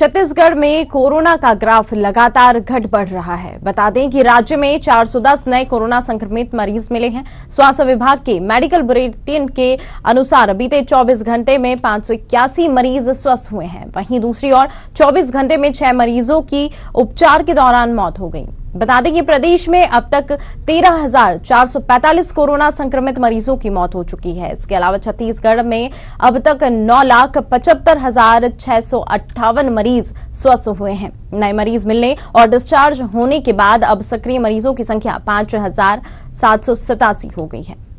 छत्तीसगढ़ में कोरोना का ग्राफ लगातार घट बढ़ रहा है बता दें कि राज्य में 410 नए कोरोना संक्रमित मरीज मिले हैं स्वास्थ्य विभाग के मेडिकल बुलेटिन के अनुसार बीते 24 घंटे में पांच मरीज स्वस्थ हुए हैं वहीं दूसरी ओर 24 घंटे में छह मरीजों की उपचार के दौरान मौत हो गई बता दें कि प्रदेश में अब तक 13,445 कोरोना संक्रमित मरीजों की मौत हो चुकी है इसके अलावा छत्तीसगढ़ में अब तक नौ लाख पचहत्तर हजार छह सौ अट्ठावन मरीज स्वस्थ हुए हैं नए मरीज मिलने और डिस्चार्ज होने के बाद अब सक्रिय मरीजों की संख्या पांच हजार सात सौ सतासी हो गई है